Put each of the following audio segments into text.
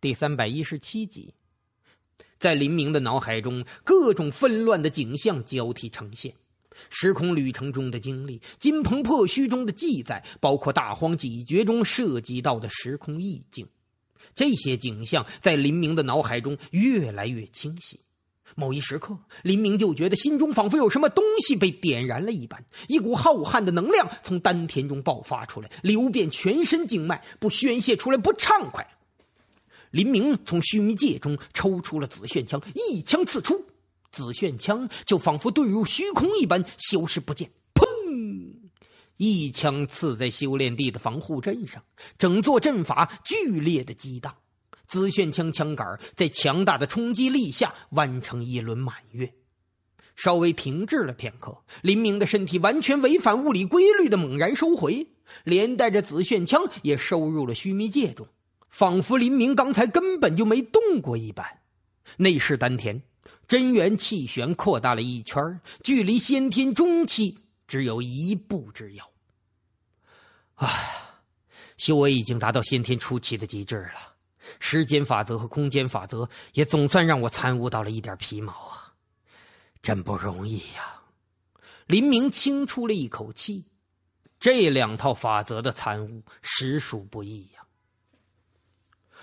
第三百一十七集，在林明的脑海中，各种纷乱的景象交替呈现。时空旅程中的经历，《金鹏破虚》中的记载，包括《大荒几绝》中涉及到的时空意境。这些景象在林明的脑海中越来越清晰。某一时刻，林明就觉得心中仿佛有什么东西被点燃了一般，一股浩瀚的能量从丹田中爆发出来，流遍全身经脉，不宣泄出来不畅快。林明从须弥界中抽出了紫炫枪，一枪刺出，紫炫枪就仿佛遁入虚空一般消失不见。砰！一枪刺在修炼地的防护阵上，整座阵法剧烈的激荡。紫炫枪枪杆在强大的冲击力下弯成一轮满月，稍微停滞了片刻，林明的身体完全违反物理规律的猛然收回，连带着紫炫枪也收入了须弥界中。仿佛林明刚才根本就没动过一般，内室丹田，真元气旋扩大了一圈，距离先天中期只有一步之遥。唉，修为已经达到先天初期的极致了，时间法则和空间法则也总算让我参悟到了一点皮毛啊，真不容易呀！林明轻出了一口气，这两套法则的参悟实属不易呀。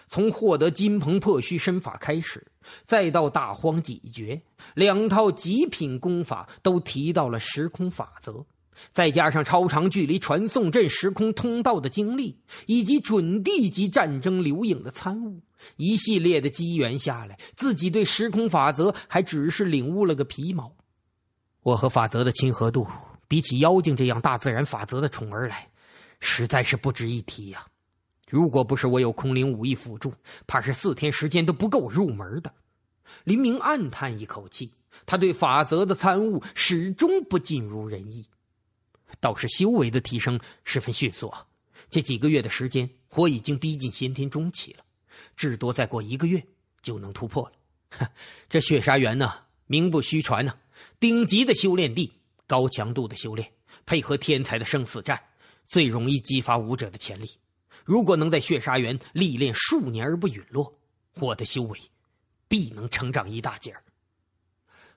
从获得金鹏破虚身法开始，再到大荒几绝两套极品功法，都提到了时空法则，再加上超长距离传送阵、时空通道的经历，以及准地级战争留影的参悟，一系列的机缘下来，自己对时空法则还只是领悟了个皮毛。我和法则的亲和度，比起妖精这样大自然法则的宠儿来，实在是不值一提呀。如果不是我有空灵武艺辅助，怕是四天时间都不够入门的。林明暗叹一口气，他对法则的参悟始终不尽如人意，倒是修为的提升十分迅速。啊！这几个月的时间，我已经逼近先天中期了，至多再过一个月就能突破了。这血杀园呢，名不虚传呢，顶级的修炼地，高强度的修炼，配合天才的生死战，最容易激发武者的潜力。如果能在血杀园历练数年而不陨落，我的修为必能成长一大截儿。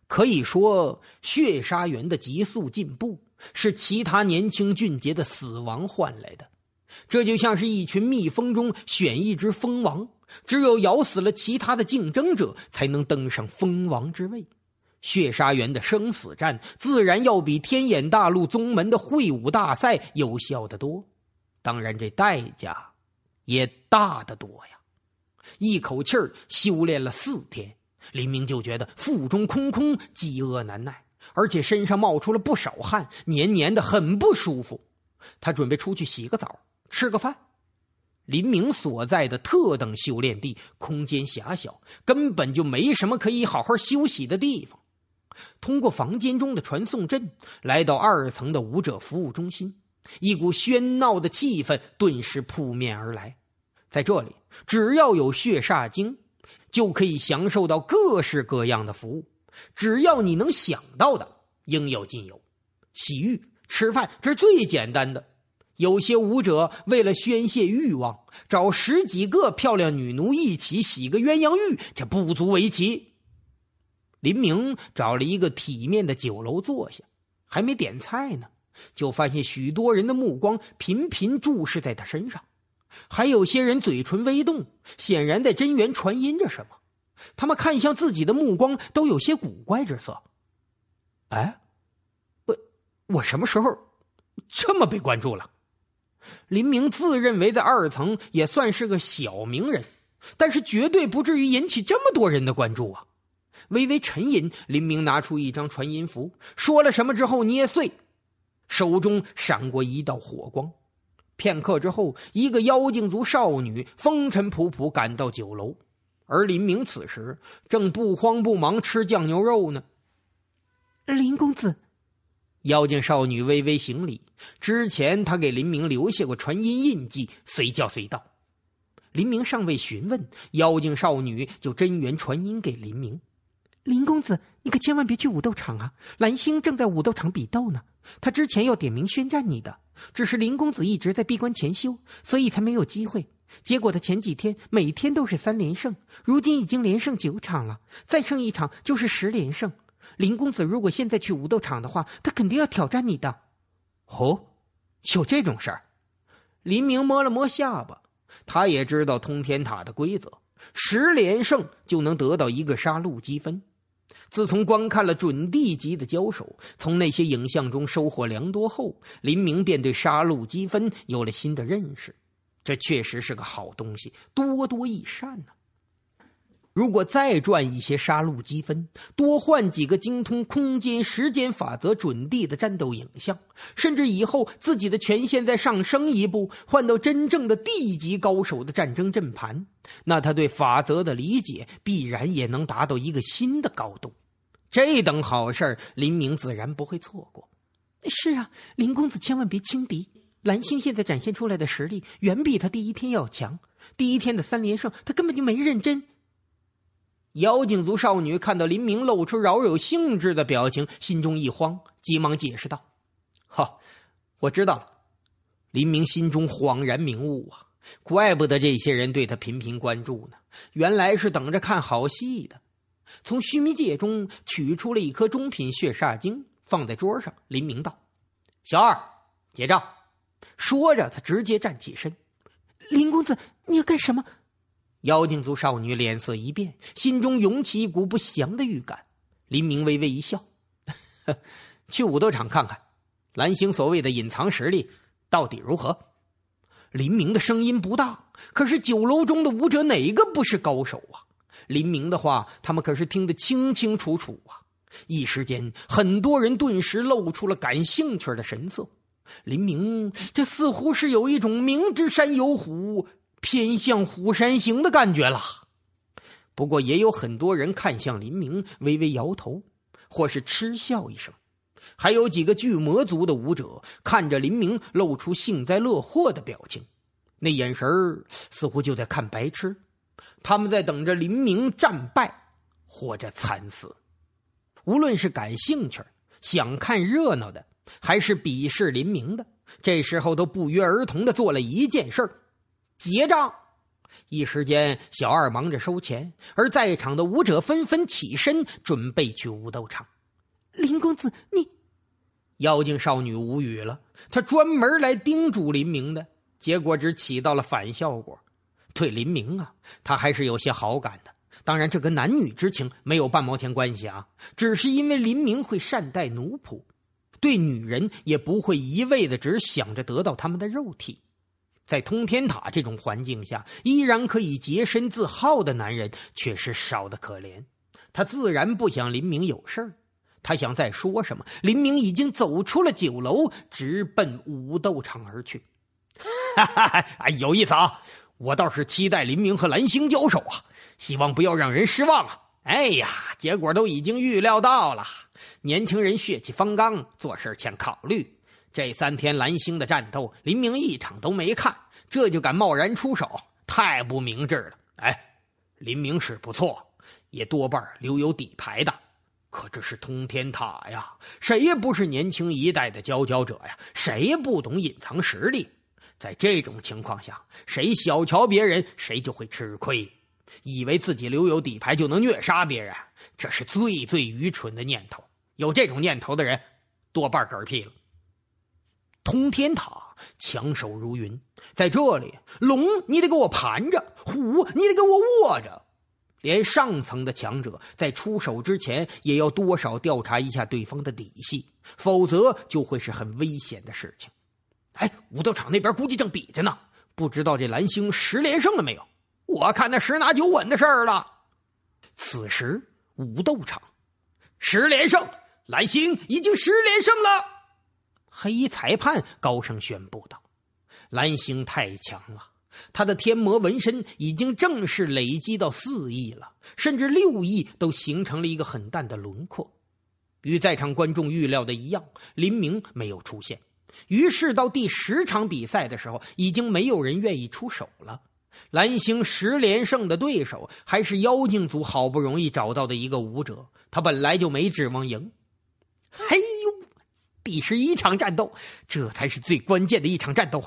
可以说，血杀园的急速进步是其他年轻俊杰的死亡换来的。这就像是一群蜜蜂中选一只蜂王，只有咬死了其他的竞争者，才能登上蜂王之位。血杀园的生死战，自然要比天眼大陆宗门的会武大赛有效的多。当然，这代价也大得多呀！一口气儿修炼了四天，林明就觉得腹中空空，饥饿难耐，而且身上冒出了不少汗，黏黏的，很不舒服。他准备出去洗个澡，吃个饭。林明所在的特等修炼地空间狭小，根本就没什么可以好好休息的地方。通过房间中的传送阵，来到二层的武者服务中心。一股喧闹的气氛顿时扑面而来，在这里，只要有血煞精，就可以享受到各式各样的服务。只要你能想到的，应有尽有。洗浴、吃饭这是最简单的。有些舞者为了宣泄欲望，找十几个漂亮女奴一起洗个鸳鸯浴，这不足为奇。林明找了一个体面的酒楼坐下，还没点菜呢。就发现许多人的目光频频注视在他身上，还有些人嘴唇微动，显然在真元传音着什么。他们看向自己的目光都有些古怪之色。哎，我我什么时候这么被关注了？林明自认为在二层也算是个小名人，但是绝对不至于引起这么多人的关注啊！微微沉吟，林明拿出一张传音符，说了什么之后捏碎。手中闪过一道火光，片刻之后，一个妖精族少女风尘仆仆赶到酒楼，而林明此时正不慌不忙吃酱牛肉呢。林公子，妖精少女微微行礼。之前他给林明留下过传音印记，随叫随到。林明尚未询问，妖精少女就真元传音给林明：“林公子，你可千万别去武斗场啊！蓝星正在武斗场比斗呢。”他之前要点名宣战你的，只是林公子一直在闭关潜修，所以才没有机会。结果他前几天每天都是三连胜，如今已经连胜九场了，再胜一场就是十连胜。林公子如果现在去武斗场的话，他肯定要挑战你的。哦，有这种事儿？林明摸了摸下巴，他也知道通天塔的规则，十连胜就能得到一个杀戮积分。自从观看了准地级的交手，从那些影像中收获良多后，林明便对杀戮积分有了新的认识。这确实是个好东西，多多益善呢。如果再赚一些杀戮积分，多换几个精通空间、时间法则准地的战斗影像，甚至以后自己的权限再上升一步，换到真正的地级高手的战争阵盘，那他对法则的理解必然也能达到一个新的高度。这等好事，林明自然不会错过。是啊，林公子千万别轻敌。蓝星现在展现出来的实力远比他第一天要强。第一天的三连胜，他根本就没认真。妖精族少女看到林明露出饶有兴致的表情，心中一慌，急忙解释道：“好，我知道了。”林明心中恍然明悟啊，怪不得这些人对他频频关注呢，原来是等着看好戏的。从须弥戒中取出了一颗中品血煞晶，放在桌上。林明道：“小二，结账。”说着，他直接站起身。“林公子，你要干什么？”妖精族少女脸色一变，心中涌起一股不祥的预感。林明微微一笑：“ 去武斗场看看，蓝星所谓的隐藏实力到底如何？”林明的声音不大，可是酒楼中的武者哪个不是高手啊？林明的话，他们可是听得清清楚楚啊！一时间，很多人顿时露出了感兴趣的神色。林明，这似乎是有一种明知山有虎。偏向《虎山行》的感觉了，不过也有很多人看向林明，微微摇头，或是嗤笑一声。还有几个巨魔族的武者看着林明，露出幸灾乐祸的表情，那眼神似乎就在看白痴。他们在等着林明战败或者惨死。无论是感兴趣、想看热闹的，还是鄙视林明的，这时候都不约而同的做了一件事。结账，一时间小二忙着收钱，而在场的舞者纷纷起身准备去武斗场。林公子，你，妖精少女无语了。她专门来叮嘱林明的，结果只起到了反效果。对林明啊，她还是有些好感的。当然，这跟男女之情没有半毛钱关系啊，只是因为林明会善待奴仆，对女人也不会一味的只想着得到他们的肉体。在通天塔这种环境下，依然可以洁身自好的男人，确实少得可怜。他自然不想林明有事儿，他想再说什么，林明已经走出了酒楼，直奔武斗场而去。哈哈，哎，有意思啊！我倒是期待林明和蓝星交手啊，希望不要让人失望啊。哎呀，结果都已经预料到了，年轻人血气方刚，做事欠考虑。这三天蓝星的战斗，林明一场都没看，这就敢贸然出手，太不明智了。哎，林明是不错，也多半留有底牌的。可这是通天塔呀，谁也不是年轻一代的佼佼者呀，谁也不懂隐藏实力。在这种情况下，谁小瞧别人，谁就会吃亏。以为自己留有底牌就能虐杀别人，这是最最愚蠢的念头。有这种念头的人，多半嗝屁了。通天塔强手如云，在这里龙你得给我盘着，虎你得给我卧着，连上层的强者在出手之前也要多少调查一下对方的底细，否则就会是很危险的事情。哎，武斗场那边估计正比着呢，不知道这蓝星十连胜了没有？我看那十拿九稳的事儿了。此时武斗场，十连胜，蓝星已经十连胜了。黑衣裁判高声宣布道：“蓝星太强了，他的天魔纹身已经正式累积到四亿了，甚至六亿都形成了一个很淡的轮廓。与在场观众预料的一样，林明没有出现。于是到第十场比赛的时候，已经没有人愿意出手了。蓝星十连胜的对手还是妖精族好不容易找到的一个武者，他本来就没指望赢。嘿。”第十一场战斗，这才是最关键的一场战斗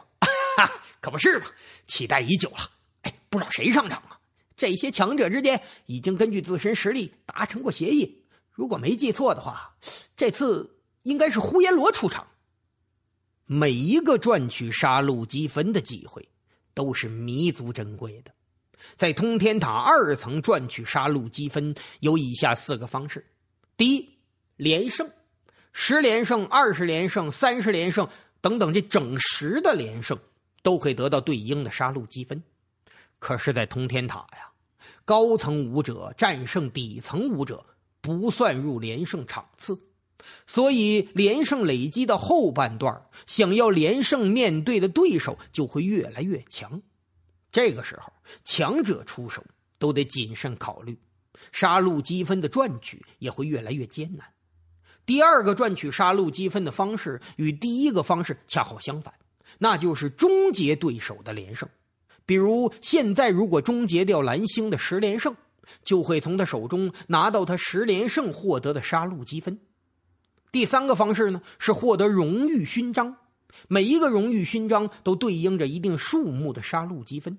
啊！可不是嘛？期待已久了。哎，不知道谁上场啊？这些强者之间已经根据自身实力达成过协议。如果没记错的话，这次应该是呼延罗出场。每一个赚取杀戮积分的机会，都是弥足珍贵的。在通天塔二层赚取杀戮积分有以下四个方式：第一，连胜。十连胜、二十连胜、三十连胜，等等，这整十的连胜都会得到对应的杀戮积分。可是，在通天塔呀，高层武者战胜底层武者不算入连胜场次，所以连胜累积到后半段，想要连胜面对的对手就会越来越强。这个时候，强者出手都得谨慎考虑，杀戮积分的赚取也会越来越艰难。第二个赚取杀戮积分的方式与第一个方式恰好相反，那就是终结对手的连胜。比如现在如果终结掉蓝星的十连胜，就会从他手中拿到他十连胜获得的杀戮积分。第三个方式呢是获得荣誉勋章，每一个荣誉勋章都对应着一定数目的杀戮积分。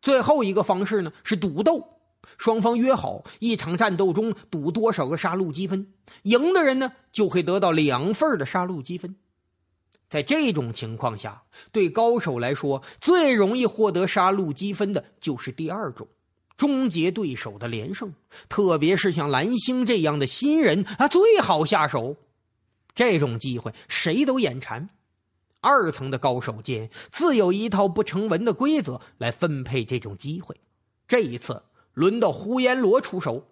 最后一个方式呢是赌斗。双方约好，一场战斗中赌多少个杀戮积分，赢的人呢就会得到两份的杀戮积分。在这种情况下，对高手来说最容易获得杀戮积分的就是第二种，终结对手的连胜。特别是像蓝星这样的新人啊，最好下手。这种机会谁都眼馋。二层的高手间自有一套不成文的规则来分配这种机会。这一次。轮到呼延罗出手。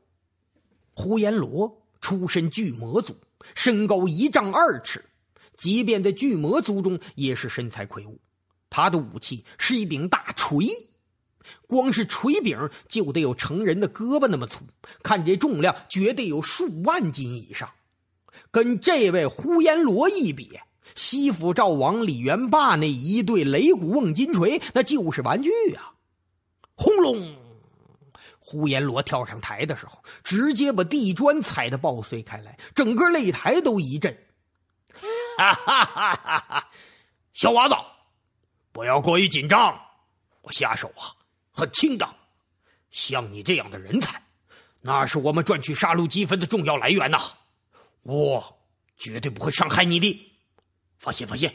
呼延罗出身巨魔族，身高一丈二尺，即便在巨魔族中也是身材魁梧。他的武器是一柄大锤，光是锤柄就得有成人的胳膊那么粗，看这重量，绝对有数万斤以上。跟这位呼延罗一比，西府赵王李元霸那一对擂鼓瓮金锤，那就是玩具啊！轰隆。呼延罗跳上台的时候，直接把地砖踩得爆碎开来，整个擂台都一震。哈哈哈！小娃子，不要过于紧张，我下手啊很轻的。像你这样的人才，那是我们赚取杀戮积分的重要来源呐。我绝对不会伤害你的，放心放心。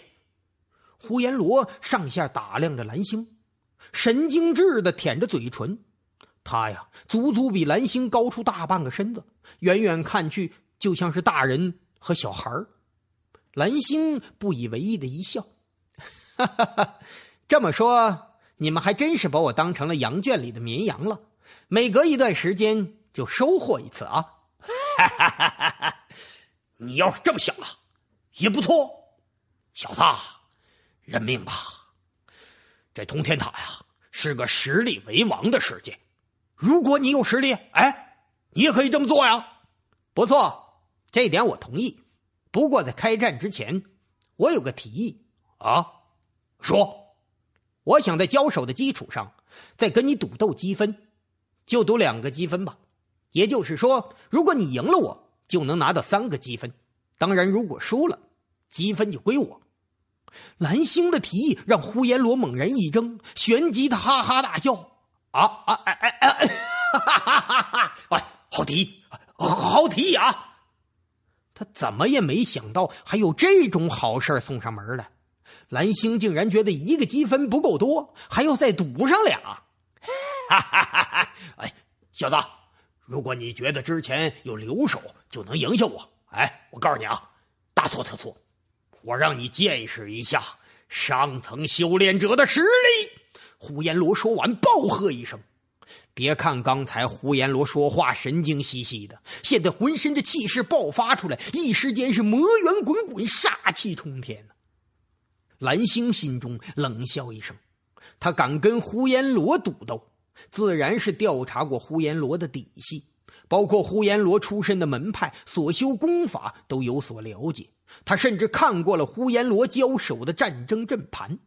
呼延罗上下打量着蓝星，神经质的舔着嘴唇。他呀，足足比蓝星高出大半个身子，远远看去就像是大人和小孩儿。蓝星不以为意的一笑：“哈哈哈，这么说，你们还真是把我当成了羊圈里的绵羊了。每隔一段时间就收获一次啊！”“哈哈哈，你要是这么想啊，也不错。小子，认命吧。这通天塔呀，是个实力为王的世界。”如果你有实力，哎，你也可以这么做呀。不错，这点我同意。不过在开战之前，我有个提议啊。说，我想在交手的基础上，再跟你赌斗积分，就赌两个积分吧。也就是说，如果你赢了，我就能拿到三个积分；当然，如果输了，积分就归我。蓝星的提议让呼延罗猛然一怔，旋即他哈哈大笑。啊啊哎哎哎！哈哈哈哎，好提，好提啊！他怎么也没想到还有这种好事送上门来。蓝星竟然觉得一个积分不够多，还要再赌上俩。哈哈哈哈哎，小子，如果你觉得之前有留守就能赢下我，哎，我告诉你啊，大错特错！我让你见识一下上层修炼者的实力。呼延罗说完，暴喝一声：“别看刚才呼延罗说话神经兮兮的，现在浑身的气势爆发出来，一时间是魔猿滚滚，煞气冲天。”蓝星心中冷笑一声：“他敢跟呼延罗赌斗，自然是调查过呼延罗的底细，包括呼延罗出身的门派、所修功法都有所了解。他甚至看过了呼延罗交手的战争阵盘，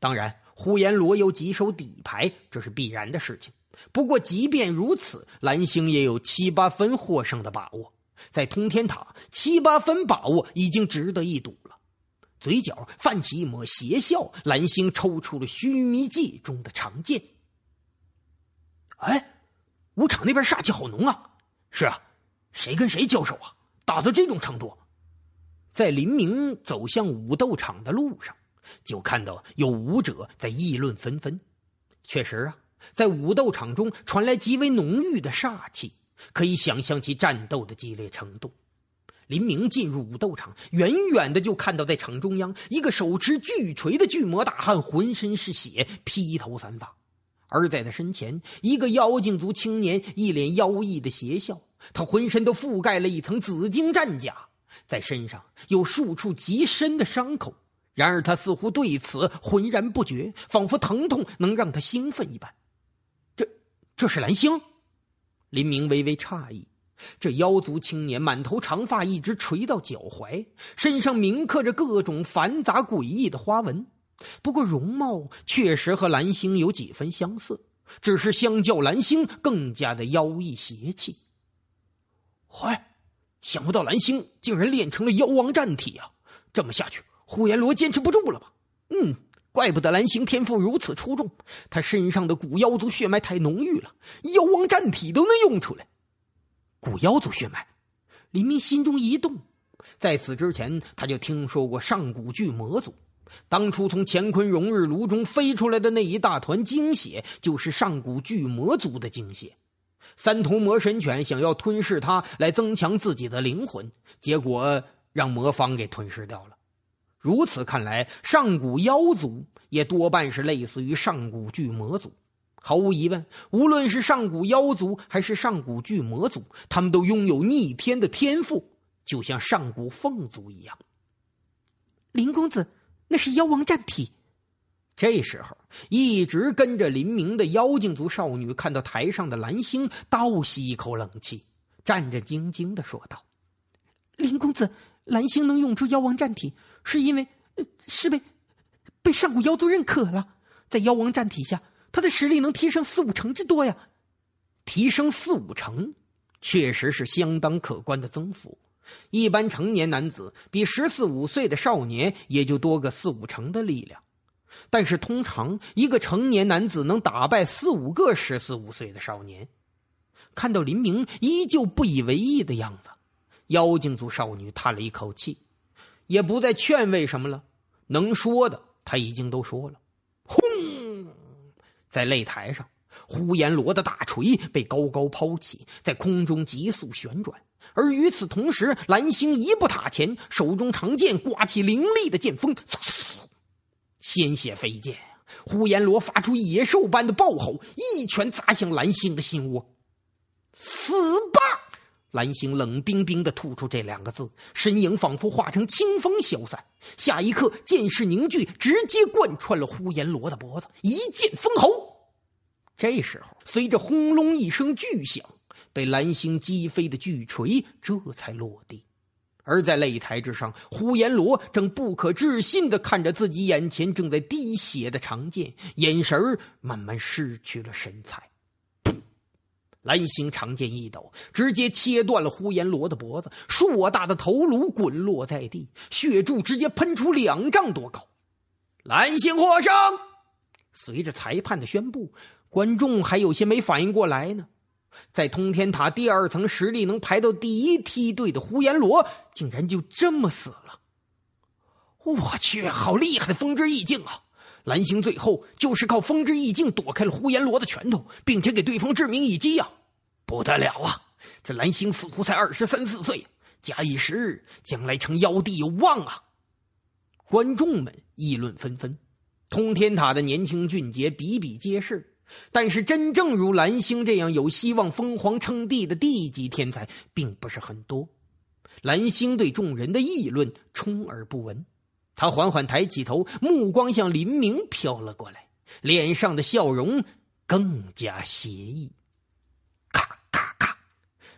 当然。”呼延罗有几手底牌，这是必然的事情。不过，即便如此，蓝星也有七八分获胜的把握。在通天塔，七八分把握已经值得一赌了。嘴角泛起一抹邪笑，蓝星抽出了须弥记中的长剑。哎，武场那边煞气好浓啊！是啊，谁跟谁交手啊？打到这种程度，在林明走向武斗场的路上。就看到有武者在议论纷纷。确实啊，在武斗场中传来极为浓郁的煞气，可以想象其战斗的激烈程度。林明进入武斗场，远远的就看到在场中央，一个手持巨锤的巨魔大汉，浑身是血，披头散发；而在他身前，一个妖精族青年，一脸妖异的邪笑，他浑身都覆盖了一层紫金战甲，在身上有数处极深的伤口。然而他似乎对此浑然不觉，仿佛疼痛能让他兴奋一般。这，这是蓝星？林明微微诧异。这妖族青年满头长发一直垂到脚踝，身上铭刻着各种繁杂诡异的花纹。不过容貌确实和蓝星有几分相似，只是相较蓝星更加的妖异邪气。喂，想不到蓝星竟然练成了妖王战体啊！这么下去。呼延罗坚持不住了吧？嗯，怪不得蓝星天赋如此出众，他身上的古妖族血脉太浓郁了，妖王战体都能用出来。古妖族血脉，李明心中一动。在此之前，他就听说过上古巨魔族。当初从乾坤融日炉中飞出来的那一大团精血，就是上古巨魔族的精血。三头魔神犬想要吞噬它来增强自己的灵魂，结果让魔方给吞噬掉了。如此看来，上古妖族也多半是类似于上古巨魔族。毫无疑问，无论是上古妖族还是上古巨魔族，他们都拥有逆天的天赋，就像上古凤族一样。林公子，那是妖王战体。这时候，一直跟着林明的妖精族少女看到台上的蓝星，倒吸一口冷气，战战兢兢的说道：“林公子，蓝星能用出妖王战体。”是因为是被被上古妖族认可了，在妖王战体下，他的实力能提升四五成之多呀！提升四五成，确实是相当可观的增幅。一般成年男子比十四五岁的少年也就多个四五成的力量，但是通常一个成年男子能打败四五个十四五岁的少年。看到林明依旧不以为意的样子，妖精族少女叹了一口气。也不再劝慰什么了，能说的他已经都说了。轰！在擂台上，呼延罗的大锤被高高抛起，在空中急速旋转。而与此同时，蓝星一步踏前，手中长剑刮起凌厉的剑锋，鲜血飞溅。呼延罗发出野兽般的暴吼，一拳砸向蓝星的心窝，死！蓝星冷冰冰地吐出这两个字，身影仿佛化成清风消散。下一刻，剑势凝聚，直接贯穿了呼延罗的脖子，一剑封喉。这时候，随着轰隆一声巨响，被蓝星击飞的巨锤这才落地。而在擂台之上，呼延罗正不可置信地看着自己眼前正在滴血的长剑，眼神慢慢失去了神采。蓝星长剑一抖，直接切断了呼延罗的脖子，硕大的头颅滚落在地，血柱直接喷出两丈多高。蓝星获胜。随着裁判的宣布，观众还有些没反应过来呢。在通天塔第二层实力能排到第一梯队的呼延罗，竟然就这么死了。我去，好厉害的风之意境啊！蓝星最后就是靠风之意境躲开了呼延罗的拳头，并且给对方致命一击呀！不得了啊！这蓝星似乎才二十三四岁，假以时日，将来成妖帝有望啊！观众们议论纷纷，通天塔的年轻俊杰比比皆是，但是真正如蓝星这样有希望封皇称帝的地级天才，并不是很多。蓝星对众人的议论充耳不闻。他缓缓抬起头，目光向林明飘了过来，脸上的笑容更加邪异。咔咔咔，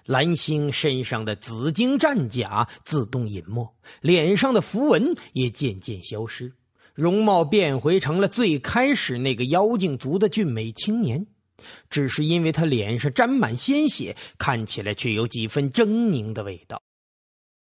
蓝星身上的紫金战甲自动隐没，脸上的符文也渐渐消失，容貌变回成了最开始那个妖精族的俊美青年，只是因为他脸上沾满鲜血，看起来却有几分狰狞的味道。